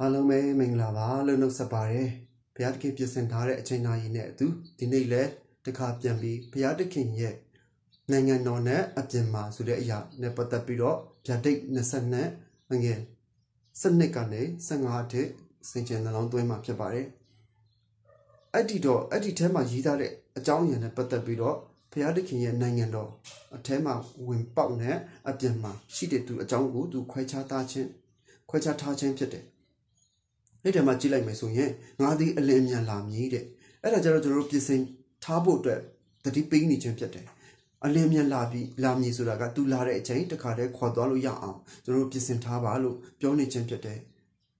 အားလုံးပဲမင်္ဂလာပါလို့နှုတ်ဆက်ပါတယ်ဘုရားသခင်ပြင်ဆင်ထားတဲ့အချိန်နာရီနဲ့အတူဒီနေ့လည်းတစ်ခါပြန်ပြီးဘုရားသခင်ရဲ့နိုင်ငံတော်နဲ့အပြင်မှာဆိုတဲ့အရာနဲ့ပတ်သက်ပြီးတော့ဗျာဒိတ်20နဲ့ငငယ်စနစ်ကနေ15အထိစင်ကြယ်နှလုံးသွင်းမှာဖြစ်ပါတယ်အဲ့ဒီတော့အဲ့ဒီထဲမှာရေးထားတဲ့အကြောင်းအရာနဲ့ပတ်သက်ပြီးတော့ဘုရားသခင်ရဲ့နိုင်ငံတော်အထဲမှာဝင်ပေါက်နဲ့အပြင်မှာရှိတဲ့သူအကြောင်းကိုသူခွဲခြားသားခြင်းခွဲခြားထားခြင်းဖြစ်တယ်အဲ့ထဲမှာကြည့်လိုက်မယ်ဆိုရင်ငါသည်အလင်းမြန်လာမြည်တဲ့အဲ့ဒါကြတော့ကျွန်တော်တို့ပြင်ဆင်ထားဖို့အတွက်တတိပိနေခြင်းဖြစ်တယ်အလင်းမြန်လာပြီးလာမြည်ဆိုတာကသူလာတဲ့အချိန်တခါတည်းခွာသွားလို့ရအောင်ကျွန်တော်တို့ပြင်ဆင်ထားပါလို့ပြောနေခြင်းဖြစ်တယ်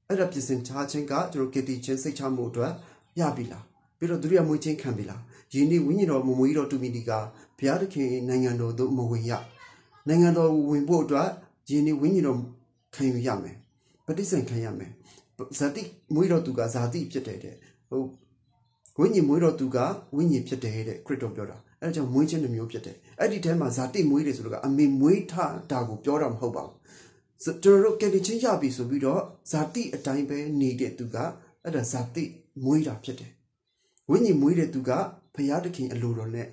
အဲ့ဒါပြင်ဆင်ထားခြင်းကကျွန်တော်ကေတီချင်းစိတ်ချမှုအတွက်ရပြီလားပြီးတော့ဒုတိယမွေးချင်းခံပြီလားယင်းနေ့ဝိညာဉ်တော်မမွေးတော်တူမီဒီကဘုရားသခင်နိုင်ငံတော်သို့မဝင်ရနိုင်ငံတော်ဝင်ဖို့အတွက်ယင်းနေ့ဝိညာဉ်တော်ခံယူရမယ်ပဋိစ္စံခံရမယ်ဇတိမွေးတော်သူကဇာတိဖြစ်တယ်တဲ့ဟုတ်ဝိညာဉ်မွေးတော်သူကဝိညာဉ်ဖြစ်တယ်တဲ့ခရစ်တော်ပြောတာအဲ့ဒါကြောင့်မွေးခြင်းတစ်မျိုးဖြစ်တယ်အဲ့ဒီထဲမှာဇာတိမွေးတယ်ဆိုတော့အမေမွေးထတာကိုပြောတာမဟုတ်ပါဘူးကျွန်တော်တို့ကယ်တင်ခြင်းရပြီဆိုပြီးတော့ဇာတိအတိုင်းပဲနေတဲ့သူကအဲ့ဒါဇာတိမွေးတာဖြစ်တယ်ဝိညာဉ်မွေးတဲ့သူကဘုရားသခင်အလိုတော်နဲ့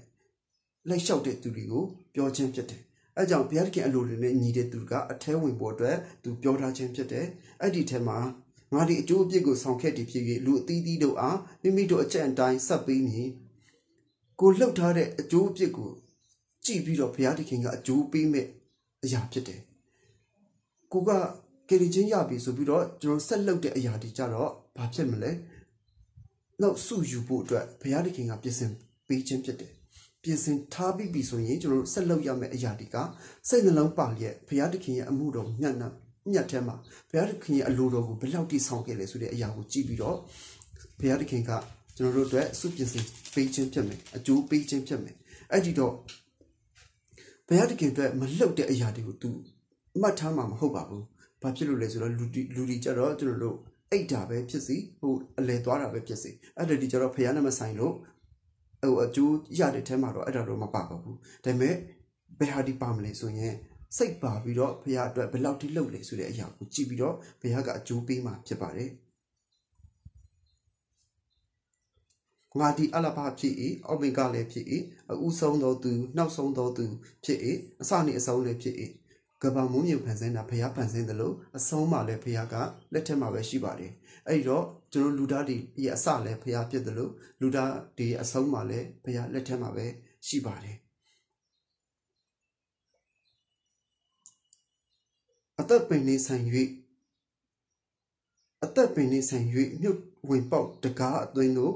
လိုက်လျှောက်တဲ့သူတွေကိုပြောခြင်းဖြစ်တယ်အဲကြောင့်ဘုရားသခင်အလိုတော်နဲ့ညီတဲ့သူကအထဲဝင်ဖို့အတွက်သူပြောထားခြင်းဖြစ်တယ်အဲ့ဒီထဲမှာငါဒီအကျိုးအပြစ်ကိုဆောင်ခဲ့သည်ဖြစ်၍လူအသီးသီးတို့အားမိမိတို့အကြံအတိုင်းဆက်ပေးမည်ကိုလှုပ်ထားတဲ့အကျိုးအပြစ်ကို ကြည့်ပြီးတော့ဘုရားသခင်ကအကျိုးပေးမဲ့အရာဖြစ်တယ်ကိုကကယ်တင်ခြင်းရပြီဆိုပြီးတော့ကျွန်တော်ဆက်လှုပ်တဲ့အရာတွေကြတော့ဘာဖြစ်မလဲနောက်စုယူဖို့အတွက်ဘုရားသခင်ကပြင်ဆင်ပေးခြင်းဖြစ်တယ်ပြင်ဆင်ထားပြီးပြီဆိုရင်ကျွန်တော်ဆက်လုပ်ရမယ့်အရာတွေကစိတ်နှလုံးပါလျက်ဘုရားသခင်ရဲ့အမှုတော်မျက်နှာညက်ထဲမှာဘုရားသခင်ရဲ့အလိုတော်ကိုဘယ်လောက်တိဆောင်ခဲ့လဲဆိုတဲ့အရာကိုကြည့်ပြီးတော့ဘုရားသခင်ကကျွန်တော်တို့အတွက်စုပြင်စီပေးခြင်းဖြစ်မယ်အကျိုးပေးခြင်းဖြစ်မယ်အဲ့ဒီတော့ဘုရားသခင်အတွက်မလှုပ်တဲ့အရာတွေကိုသူမှတ်ထားမှာမဟုတ်ပါဘူးဘာဖြစ်လို့လဲဆိုတော့လူလူတွေကြတော့ကျွန်တော်တို့အိတ်တာပဲဖြစ်စီဟိုအလဲသွားတာပဲဖြစ်စီအဲ့ဒါဒီကြတော့ဘုရားနဲ့မဆိုင်လို့ဟိုအကျိုးရတဲ့ထဲမှာတော့အဲ့ဒါတော့မပါပါဘူးဒါပေမဲ့ဘယ်ဟာဒီပါမလဲဆိုရင်စိတ်ပါပြီးတော့ဘုရားအတွက်ဘယ်လောက်ထိလှုပ်လဲဆိုတဲ့အရာကိုကြည့်ပြီးတော့ဘုရားကအကျိုးပေးမှာဖြစ်ပါတယ်ငါဒီအလဘဖြစ်၏အိုမဂလည်းဖြစ်၏အဦးဆုံးသောသူနောက်ဆုံးသောသူဖြစ်၏အစနှင့်အဆုံးလည်းဖြစ်၏ကဘာမုံမြုံဖန်ဆင်းတာဘုရားဖန်ဆင်းသလိုအဆုံးမှလည်းဘုရားကလက်ထက်မှာပဲရှိပါတယ်အဲ့တော့ကျွန်တော်လူသားတွေရဲ့အစလည်းဘုရားဖြစ်သလိုလူသားတွေအဆုံးမှလည်းဘုရားလက်ထက်မှာပဲရှိပါတယ်အသက်ပင်နှင့်ဆိုင်၍အသက်ပင်နှင့်ဆိုင်၍မြုပ်ဝင်ပေါက်တကားအသွင်းတို့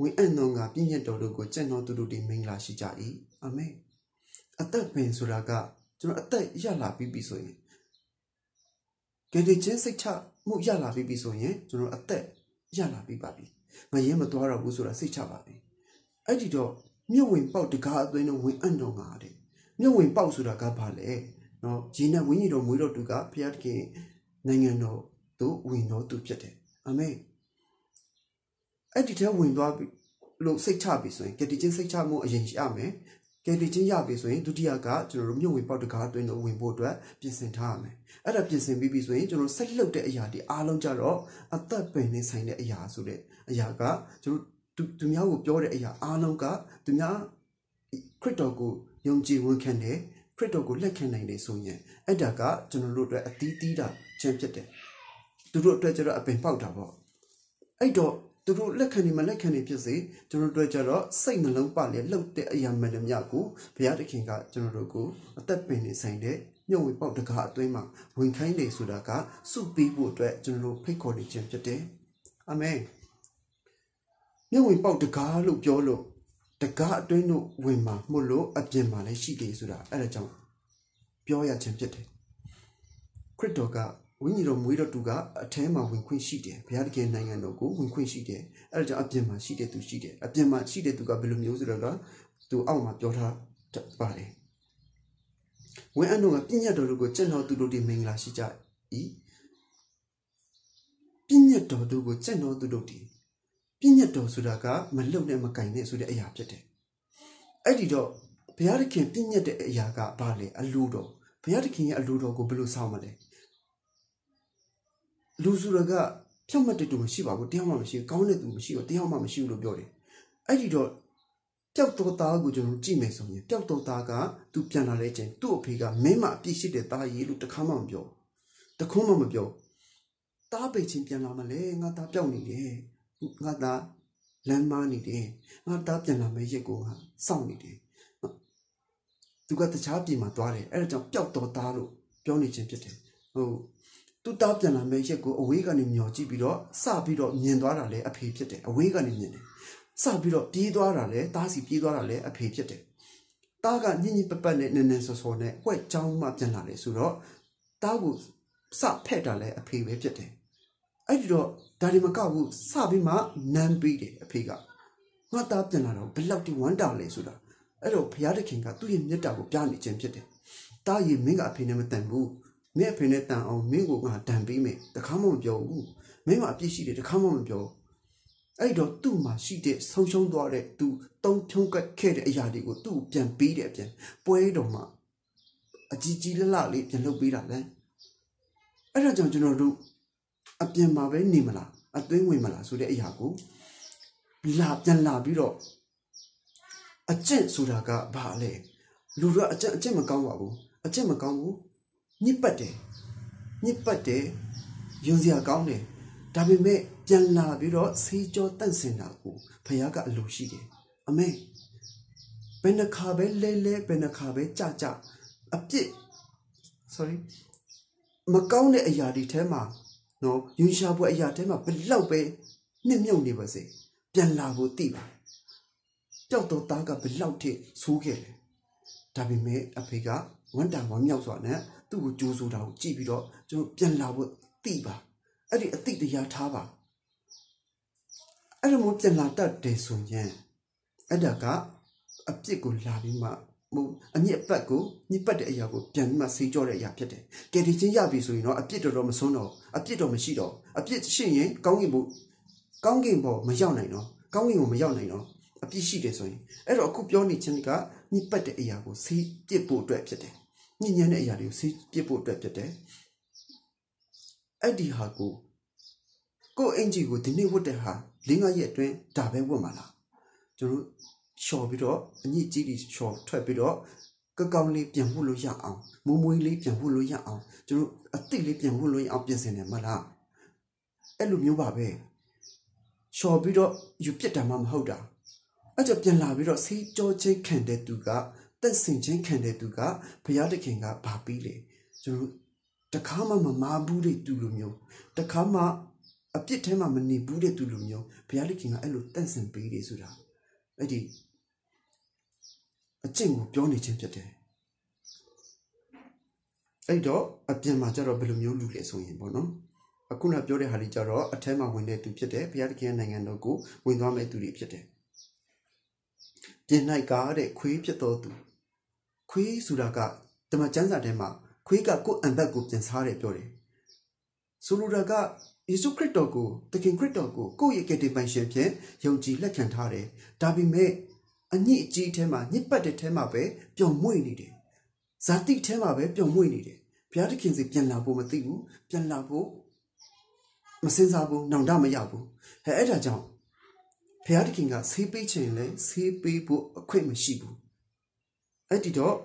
ဝင်အံ့သောငါပြည့်ညက်တော်တို့ကိုကြံ့တော်သူတို့ဒီမင်္ဂလာရှိကြ၏အာမင်အသက်ပင်ဆိုတာကကျွန်တော်အသက်ရလာပြီးပြီဆိုရင်ကယ်တင်ခြင်းစိတ်ချမှုရလာပြီးပြီဆိုရင်ကျွန်တော်အသက်ရလာပြီးပါပြီငရဲမသွားတော့ဘူးဆိုတာစိတ်ချပါပြီအဲ့ဒီတော့မြုပ်ဝင်ပေါက်တကားအသွင်းတို့ဝင်အံ့တော်ငါတဲ့မြုပ်ဝင်ပေါက်ဆိုတာကဘာလဲနော်ဂျေနဝိညာဉ်တော်မွေးတော်သူကဘုရားသခင်နိုင်ငံတော်သို့ဝင်တော်သူဖြစ်တယ်အာမင်အဲ့ဒီထဲဝင်သွားပြီလို့စိတ်ချပြီဆိုရင်ကတိချင်းစိတ်ချမှုအရင်ရမယ်ကယ်တင်ခြင်းရပြီဆိုရင်ဒုတိယကကျွန်တော်တို့မြို့ဝင်ပေါက်တကားအတွင်းကိုဝင်ဖို့အတွက်ပြင်ဆင်ထားရမယ်။အဲ့ဒါပြင်ဆင်ပြီးပြီဆိုရင်ကျွန်တော်စိတ်လှုပ်တဲ့အရာတွေအားလုံးကြတော့အသက်ပင်နေဆိုင်တဲ့အရာဆိုတဲ့အရာကကျွန်တော်သူများကိုပြောတဲ့အရာအားလုံးကသူများခရစ်တော်ကိုယုံကြည်ဝန်ခံတယ်ခရစ်တော်ကိုလက်ခံနိုင်တယ်ဆိုရင်အဲ့ဒါကကျွန်တော်တို့အတွက်အတီးတီးတာကျင့်ဖြစ်တယ်သူတို့အတွက်ကျတော့အပင်ပေါက်တာပေါ့အဲ့တော့သူတို့လက်ခံနေမလက်ခံနေဖြစ်စေကျွန်တော်တို့ကျတော့စိတ်နှလုံးပလည်းလှုပ်တဲ့အရာမှန်မြတ်ကိုဘုရားသခင်ကကျွန်တော်တို့ကိုအသက်ပင်နေဆိုင်တဲ့ညှို့ဝေပေါက်တကားအတွင်းမှာဝင်ခိုင်းတယ်ဆိုတာကစုပြီးဖို့အတွက်ကျွန်တော်တို့ဖိတ်ခေါ်နေခြင်းဖြစ်တယ်အာမင်ညှို့ဝေပေါက်တကားလို့ပြောလို့တကားအတွင်းတို့ဝင်မှာမှုလို့အပြင်မှာလည်းရှိတယ်ဆိုတာအဲ့ဒါကြောင့်ပြောရခြင်းဖြစ်တယ်ခရစ်တော်ကဝိညာဉ်တော်မွေးတော်သူကအထဲမှာဝင်ခွင့်ရှိတယ်ဘုရားသခင်နိုင်ငံတော်ကိုဝင်ခွင့်ရှိတယ်အဲ့ဒါကြောင့်အပြင်မှာရှိတဲ့သူရှိတယ်အပြင်မှာရှိတဲ့သူကဘယ်လိုမျိုးဆိုတော့သူအောက်မှာပြောထားပါတယ်ဝင်းအန်တို့ကပြည့်ညတ်တော်တို့ကိုကျင့်တော်သူတို့ဒီမင်္ဂလာရှိကြ၏ပြည့်ညတ်တော်တို့ကိုကျင့်တော်သူတို့ဒီပြည့်ညတ်တော်ဆိုတာကမလုံနဲ့မကင်နဲ့ဆိုတဲ့အရာဖြစ်တယ်။အဲ့ဒီတော့ဘုရားသခင်ပြည့်ညတ်တဲ့အရာကဘာလဲအလိုတော်ဘုရားသခင်ရဲ့အလိုတော်ကိုဘယ်လိုဆောင်မလဲ။လူဆိုတာကဖြောင့်မတ်တဲ့သူမရှိပါဘူးတရားမှမရှိဘူးကောင်းတဲ့သူမရှိဘူးတရားမှမရှိဘူးလို့ပြောတယ်။အဲ့ဒီတော့ပျောက်သောသားကိုကျွန်တော်ကြည့်မယ်ဆိုရင်ပျောက်သောသားကသူပြန်လာတဲ့အချိန်သူ့အဖေကမင်းမအပြစ်ရှိတဲ့သားကြီးလို့တခါမှမပြောတခုံးမှမပြောသားပေချင်းပြန်လာမလဲငါသားပျောက်နေတယ်ငါသားလမ်းမနေတယ်ငါသားပြန်လာမယ့်ရက်ကိုဟာစောင့်နေတယ်သူကတခြားပြည်မှာသွားတယ်အဲ့ဒါကြောင့်ပျောက်တော်သားလို့ပြောနေခြင်းဖြစ်တယ်ဟုတ်သူသားပြန်လာမယ့်ရက်ကိုအဝေးကနေမျောကြည့်ပြီးတော့စပြီးတော့မြင်သွားတာလည်းအဖေဖြစ်တယ်အဝေးကနေမြင်တယ်စပြီးတော့ပြေးသွားတာလည်းတားစီပြေးသွားတာလည်းအဖေဖြစ်တယ်တားကညင်ညင်ပပတ်နဲ့နန်းနန်းစောစောနဲ့ဝက်ချောင်းမှပြန်လာတယ်ဆိုတော့တားကိုစဖဲ့တာလည်းအဖေပဲဖြစ်တယ်အဲ့ဒီတော့ဒါဒီမကဘူးစပြီးမှနမ်းပေးတယ်အဖေကငါသားပြန်လာတော့ဘလောက်တိဝမ်းတာလဲဆိုတာအဲ့တော့ဘုရားသခင်ကသူ့ရဲ့မြတ်တာကိုပြနေခြင်းဖြစ်တယ်။တားရီမင်းကအဖေနဲ့မတန်ဘူး။မင်းအဖေနဲ့တန်အောင်မင်းကိုငါတန်ပေးမယ်။တခါမှမပြောဘူး။မင်းမှာအပြစ်ရှိတယ်တခါမှမပြော။အဲ့တော့သူ့မှာရှိတဲ့ဆုံးရှုံးသွားတဲ့သူတုံးဖြုံးကခဲ့တဲ့အရာတွေကိုသူ့ကိုပြန်ပေးတယ်အပြန်။ပွဲတော်မှာအကြီးကြီးလှလှလေးပြန်လုပ်ပေးတာလဲ။အဲ့ဒါကြောင့်ကျွန်တော်တို့အပြင်မှာပဲနေမလားအသွင်းဝင်မလားဆိုတဲ့အရာကိုလာပြန်လာပြီးတော့အကျင့်ဆိုတာကဘာလဲလူတို့အကျင့်အကျင့်မကောင်းပါဘူးအကျင့်မကောင်းဘူးညစ်ပတ်တယ်ညစ်ပတ်တယ်ယုံစရာကောင်းတယ်ဒါပေမဲ့ပြန်လာပြီးတော့စေးကြောတန့်စင်တာကိုဖခင်ကအလိုရှိတယ်အမေဘယ်နှခါပဲလဲလဲဘယ်နှခါပဲကြကြအပြစ် sorry မကောင်းတဲ့အရာတွေထဲမှာနော်ယွန်ရှာပွဲအရာတဲမှာဘလောက်ပဲနှစ်မြုပ်နေပါစေပြန်လာဖို့တိပါကြောက်တော့သားကဘလောက်ထိဆိုးခဲ့တယ်ဒါပေမဲ့အဖေကဝန်တာဝမ်းမြောက်စွာနဲ့သူ့ကိုကြိုးစိုးတာကိုကြည့်ပြီးတော့ကျွန်တော်ပြန်လာဖို့တိပါအဲ့ဒီအသိတရားထားပါအဲ့လိုမျိုးပြန်လာတတ်တယ်ဆိုရင်အဲ့ဒါကအပြစ်ကိုလာပြီးမှအမြင့်အပတ်ကိုညစ်ပတ်တဲ့အရာကိုပြန်ပြီးမှစေကြောတဲ့အရာဖြစ်တယ်။ကယ်တင်ခြင်းရပြီဆိုရင်တော့အပြစ်တော်တော်မစွန်းတော့အပြစ်တော်မရှိတော့အပြစ်ရှိရင်ကောင်းကင်ဘုကောင်းကင်ဘုမရောက်နိုင်တော့ကောင်းကင်ဘုမရောက်နိုင်တော့အပြစ်ရှိတယ်ဆိုရင်အဲ့တော့အခုပြောနေခြင်းကညစ်ပတ်တဲ့အရာကိုစေပြစ်ဖို့အတွက်ဖြစ်တယ်။ညဉ့်ညံ့တဲ့အရာတွေကိုစေပြစ်ဖို့အတွက်ဖြစ်တယ်။အဲ့ဒီဟာကိုကိုအင်ဂျီကိုဒီနေ့ဝတ်တဲ့ဟာ၄-၅ရက်အတွင်းဒါပဲဝတ်မှာလား။ကျွန်တော်လျှော်ပြီးတော့အညစ်အကြေးတွေလျှော်ထွက်ပြီးတော့ကကောင်းလေးပြန်ဖို့လို့ရအောင်မူမွေးလေးပြန်ဖို့လို့ရအောင်ကျွန်တော်အစ်စ်လေးပြန်ဖို့လို့ရအောင်ပြင်ဆင်တယ်မလားအဲ့လိုမျိုးပါပဲလျှော်ပြီးတော့ယူပြစ်တာမှမဟုတ်တာအဲ့ကြပြန်လာပြီးတော့ဆေးကြောချင်းခံတဲ့သူကတက်ဆင်ချင်းခံတဲ့သူကဘုရားသခင်ကဗာပြီးလေကျွန်တော်တခါမှမမာဘူးတဲ့သူလိုမျိုးတခါမှအပြစ်ထဲမှာမနေဘူးတဲ့သူလိုမျိုးဘုရားသခင်ကအဲ့လိုတန့်စင်ပေးတယ်ဆိုတာအဲ့ဒီအကျင့်ကိုပြောနေခြင်းဖြစ်တယ်အဲ့တော့အပြင်မှာကျတော့ဘယ်လိုမျိုးလူလဲဆိုရင်ပေါ့နော်အခုနပြောတဲ့ဟာလေးကြတော့အထက်မှာဝင်တဲ့သူဖြစ်တယ်ဘုရားသခင်နိုင်ငံတော်ကိုဝင်သွားမဲ့သူတွေဖြစ်တယ်ပြင်၌ကတဲ့ခွေးဖြစ်တော်သူခွေးဆိုတာကတမချန်းစာထဲမှာခွေးကကိုယ်အံဘက်ကိုပြင်စားတယ်ပြောတယ်ဆိုလိုတာကယေရှုခရစ်တော်ကိုသခင်ခရစ်တော်ကိုကိုယ့်ရဲ့ကယ်တင်ပိုင်ရှင်ဖြင့်ယုံကြည်လက်ခံထားတယ်ဒါပေမဲ့အညစ်အကြေးထဲမှာညစ်ပတ်တဲ့ထဲမှာပဲပျော်မွေ့နေတယ်ဇာတိထဲမှာပဲပျော်မွေ့နေတယ်ဘုရားသခင်စီပြန်လာဖို့မသိဘူးပြန်လာဖို့မစင်စားဘူးနောင်တမရဘူးဟဲ့အဲ့ဒါကြောင့်ဘုရားသခင်ကဆေးပေးခြင်းလဲဆေးပေးဖို့အခွင့်မရှိဘူးအဲ့ဒီတော့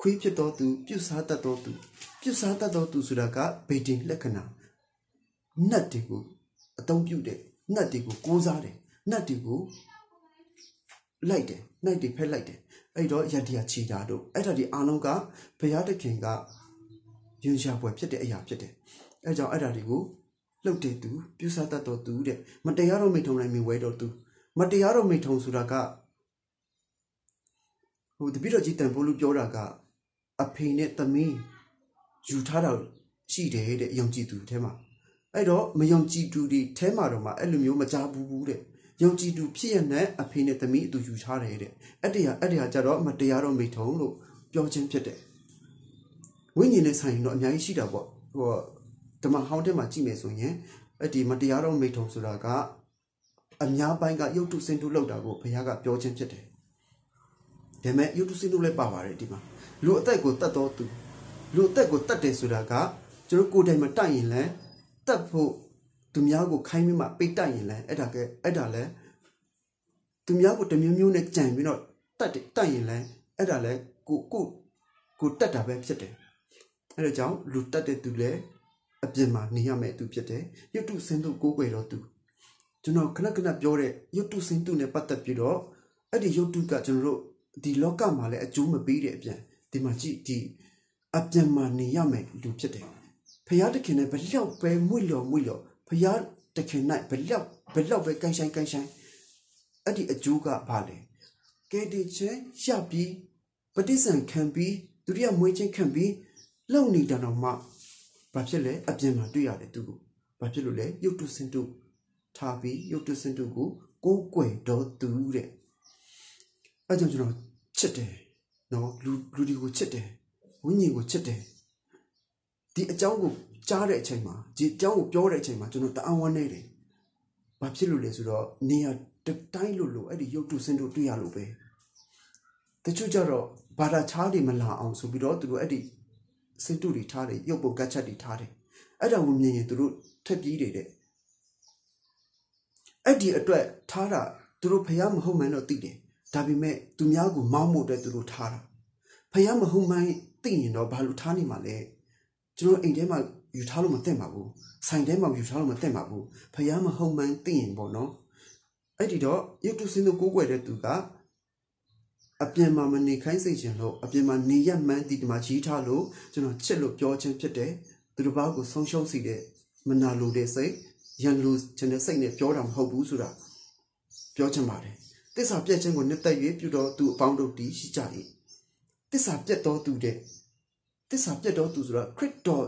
ခွေးဖြစ်တော်သူပြုစားတတ်တော်သူပြုစားတတ်တော်သူဆိုတာကဗေဒင်လက္ခဏာနတ်တွေကိုအသုံးပြုတယ်နတ်တွေကိုကိုးစားတယ်နတ်တွေကိုလိုက်တယ်နိုင်တွေဖက်လိုက်တယ်အဲ့တော့ယန္တရားခြေတာတို့အဲ့ဒါဒီအားလုံးကဘုရားတခင်ကယဉ်ရှားပွဲဖြစ်တဲ့အရာဖြစ်တယ်အဲ့ကြောင့်အဲ့ဒါတွေကိုလှုပ်တဲ့သူပြုစားတတ်တော်သူတဲ့မတရားတော့မိထုံနိုင်မီဝဲတော်သူမတရားတော့မိထုံဆိုတာကဟိုတပိတော့ကြီးတန်ဖိုးလူပြောတာကအဖေနဲ့သမီးယူထားတာရှိတယ်တဲ့ယုံကြည်သူထဲမှာအဲ့တော့မယုံကြည်သူတွေထဲမှာတော့မှအဲ့လိုမျိုးမကြဘူးဘူးတဲ့ယုံကြည်သူဖြစ်ရတဲ့အဖေနဲ့သမီးအတူယူထားတယ်တဲ့အဲ့တရားအဲ့တရားကြတော့မတရားတော့မိထုံလို့ပြောခြင်းဖြစ်တယ်ဝိညာဉ်နဲ့ဆိုင်ရင်တော့အများကြီးရှိတာပေါ့ဟိုဓမ္မဟောင်းထဲမှာကြည့်မယ်ဆိုရင်အဲ့ဒီမတရားတော့မိထုံဆိုတာကအများပိုင်းကယုတ်တုစင်တုလောက်တာကိုဘုရားကပြောခြင်းဖြစ်တယ်ဒါပေမဲ့ယုတ်တုစင်တုလည်းပါပါတယ်ဒီမှာလူအသက်ကိုတတ်တော်သူလူအသက်ကိုတတ်တယ်ဆိုတာကကျွန်တော်ကိုယ်တိုင်မတတ်ရင်လည်းတတ်ဖို့သူများကိုခိုင်းပြီးမှပိတ်တိုက်ရင်လည်းအဲ့ဒါကအဲ့ဒါလည်းသူများကိုတမျိုးမျိုးနဲ့ကြံပြီးတော့တတ်တယ်တတ်ရင်လည်းအဲ့ဒါလည်းကိုကိုကိုတတ်တာပဲဖြစ်တယ်အဲ့ဒါကြောင့်လူတတ်တဲ့သူလည်းအပြင်မှာနေရမယ့်သူဖြစ်တယ်ယွတ်တုစင်တုကိုးကွယ်တော်သူကျွန်တော်ခဏခဏပြောတဲ့ယွတ်တုစင်တုနဲ့ပတ်သက်ပြီးတော့အဲ့ဒီယွတ်တုကကျွန်တော်တို့ဒီလောကမှာလည်းအကျိုးမပေးတဲ့အပြင်ဒီမှာကြည့်ဒီအပြင်မှာနေရမယ့်လူဖြစ်တယ်ဖရာတခင်နဲ့ဘယ်လောက်ပဲမွေ့လျော်မွေ့လျော်ဘုရားတခင်၌ဘလောက်ဘလောက်ပဲကန်ဆိုင်ကန်ဆိုင်အဲ့ဒီအကျိုးကဘာလဲကဲတင်ချင်းရပြီးပฏิစံခံပြီးဒုတိယမွေးချင်းခံပြီးလုံနေတာတော့မှဘာဖြစ်လဲအပြင်မှာတွေ့ရတယ်သူကိုဘာဖြစ်လို့လဲယုတ်တုစင်တုထားပြီးယုတ်တုစင်တုကိုကိုးကွယ်တော်သူတဲ့အဲ့ကြောင့်ကျွန်တော်ချစ်တယ်နော်လူလူဒီကိုချစ်တယ်ဝိညာဉ်ကိုချစ်တယ်ဒီအကြောင်းကိုကြားတဲ့အချိန်မှာဒီအကြောင်းကိုပြောတဲ့အချိန်မှာကျွန်တော်တအားဝမ်းနေတယ်။ဘာဖြစ်လို့လဲဆိုတော့နေရာတိုင်းလို့လို့အဲ့ဒီရုပ်တုစင်တို့တွေ့ရလို့ပဲ။တချို့ကြတော့ဘာသာခြားတွေမလာအောင်ဆိုပြီးတော့သူတို့အဲ့ဒီစင်တုတွေထားတယ်ရုပ်ပုံကတ်ချက်တွေထားတယ်။အဲ့ဒါကိုမြင်ရင်သူတို့ထွက်ပြေးတယ်တဲ့။အဲ့ဒီအတွက်ထားတာသူတို့ဖះမဟုတ်မှန်းတော့သိတယ်။ဒါပေမဲ့သူများကိုမောင်းဖို့အတွက်သူတို့ထားတာ။ဖះမဟုတ်မှန်းသိရင်တော့ဘာလို့ထားနေမှာလဲ။ကျွန်တော်အိမ်ထဲမှာယူထားလို့မသင့်ပါဘူးဆိုင်ထဲမှာယူထားလို့မသင့်ပါဘူးဖယားမဟုတ်မှန်းသိရင်ပေါ့နော်အဲ့ဒီတော့ယုတ်တုစင်းတို့ကိုးကွယ်တဲ့သူကအပြင်မှာမနေခိုင်းစေချင်လို့အပြင်မှာနေရမှန်းဒီဒီမှာကြီးထားလို့ကျွန်တော်ချစ်လို့ပြောခြင်းဖြစ်တယ်သူတစ်ပါးကိုဆုံးရှုံးစီတဲ့မနာလိုတဲ့စိတ်ရန်လိုချင်တဲ့စိတ်နဲ့ပြောတာမဟုတ်ဘူးဆိုတာပြောချင်ပါတယ်တစ္ဆာပြက်ခြင်းကိုနှစ်သက်၍ပြုတော်သူအပေါင်းတို့တည်ရှိကြ၏တစ္ဆာပြက်တော်သူတဲ့တစ္ဆာပြတ်တော်သူဆိုတော့ခရစ်တော်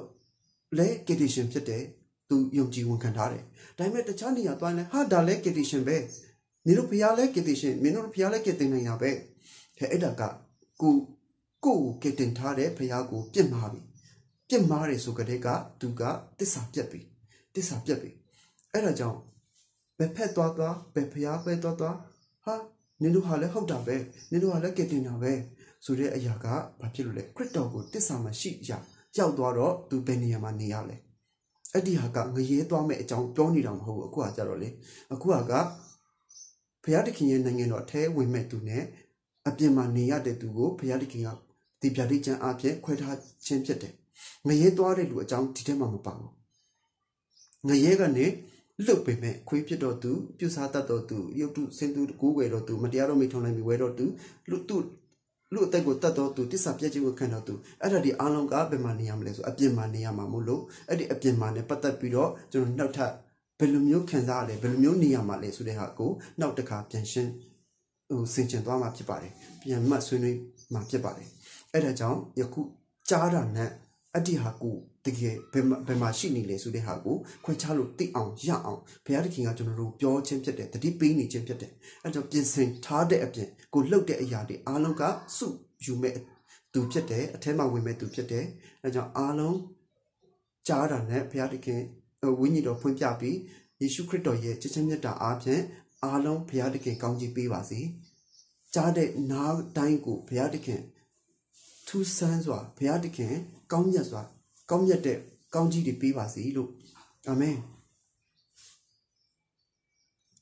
လဲကယ်တင်ရှင်ဖြစ်တယ်သူယုံကြည်ဝန်ခံထားတယ်ဒါပေမဲ့တခြားနေရာသွားရင်ဟာဒါလဲကယ်တင်ရှင်ပဲမင်းတို့ဖျားလဲကယ်တင်ရှင်မင်းတို့ဖျားလဲကယ်တင်နိုင်တာပဲခဲအဲ့ဒါကကိုကိုကိုကယ်တင်ထားတဲ့ဖျားကိုပြစ်မှားပြီပြစ်မှားတယ်ဆိုကြတဲ့ကသူကတစ္ဆာပြတ်ပြီတစ္ဆာပြတ်ပြီအဲ့ဒါကြောင့်ဘယ်ဖက်သွားသွားဘယ်ဖျားပဲသွားသွားဟာနင်တို့ဟာလည်းဟုတ်တာပဲနင်တို့ဟာလည်းကယ်တင်တာပဲဆိုတဲ့အရာကဘာဖြစ်လို့လဲခရစ်တော်ကိုတစ္ဆာမရှိရရောက်သွားတော့သူဘယ်နေရာမှာနေရလဲအဲ့ဒီဟာကငရဲသွားမဲ့အကြောင်းပြောနေတာမဟုတ်ဘူးအခုကကြတော့လေအခုကဘုရားသခင်ရဲ့နိုင်ငံတော်အแทဝင်မဲ့သူနဲ့အပြင်မှာနေရတဲ့သူကိုဘုရားသခင်ကဒီပြတိကျမ်းအပြင်ခွဲထားခြင်းဖြစ်တယ်ငရဲသွားတဲ့လူအကြောင်းဒီထဲမှာမပါဘူးငရဲကနေလွတ်ပေမဲ့ခွေးဖြစ်တော်သူပြုစားတတ်တော်သူရုပ်တုစင်သူကိုယ်ွယ်တော်သူမတရားတော်မိထုံနိုင်မိဝဲတော်သူလူသူလူအသက်ကိုတတ်တော်သူတစ္ဆာပြည့်ခြင်းကိုခံတော်သူအဲ့ဒါဒီအလုံးကဘယ်မှာနေရမလဲဆိုအပြင်မှာနေရမှာမို့လို့အဲ့ဒီအပြင်မှာ ਨੇ ပတ်သက်ပြီးတော့ကျွန်တော်နောက်ထပ်ဘယ်လိုမျိုးခံစားရလဲဘယ်လိုမျိုးနေရမှာလဲဆိုတဲ့ဟာကိုနောက်တစ်ခါပြန်ရှင်းဟိုဆင်ခြင်သွားမှာဖြစ်ပါတယ်ပြန်မှတ်ဆွေးနွေးမှာဖြစ်ပါတယ်အဲ့ဒါကြောင့်ယခုကြားတာနဲ့အဲ့ဒီဟာကိုတကယ်ဘယ်ဘယ်မှာရှိနေလဲဆိုတဲ့ဟာကိုခွဲခြားလို့သိအောင်ရအောင်ဘုရားသခင်ကကျွန်တော်တို့ပြောခြင်းဖြစ်တယ်တတိပေးနေခြင်းဖြစ်တယ်အဲ့တော့ပြင်ဆင်ထားတဲ့အပြင်ကိုလှုပ်တဲ့အရာတွေအားလုံးကစုယူမဲ့သူဖြစ်တယ်အထဲမှာဝင်မဲ့သူဖြစ်တယ်အဲ့ကြောင့်အားလုံးကြားတာနဲ့ဘုရားသခင်ဝိညာဉ်တော်ဖွင့်ပြပြီးယေရှုခရစ်တော်ရဲ့ချစ်ခြင်းမြတ်တာအားဖြင့်အားလုံးဘုရားသခင်ကောင်းချီးပေးပါစေကြားတဲ့နားတိုင်းကိုဘုရားသခင်ထူးဆန်းစွာဘုရားသခင်ကောင်းမြတ်စွာကောင်းမြတ်တဲ့ကောင်းကြီးတွေပေးပါစေလို့အာမင်။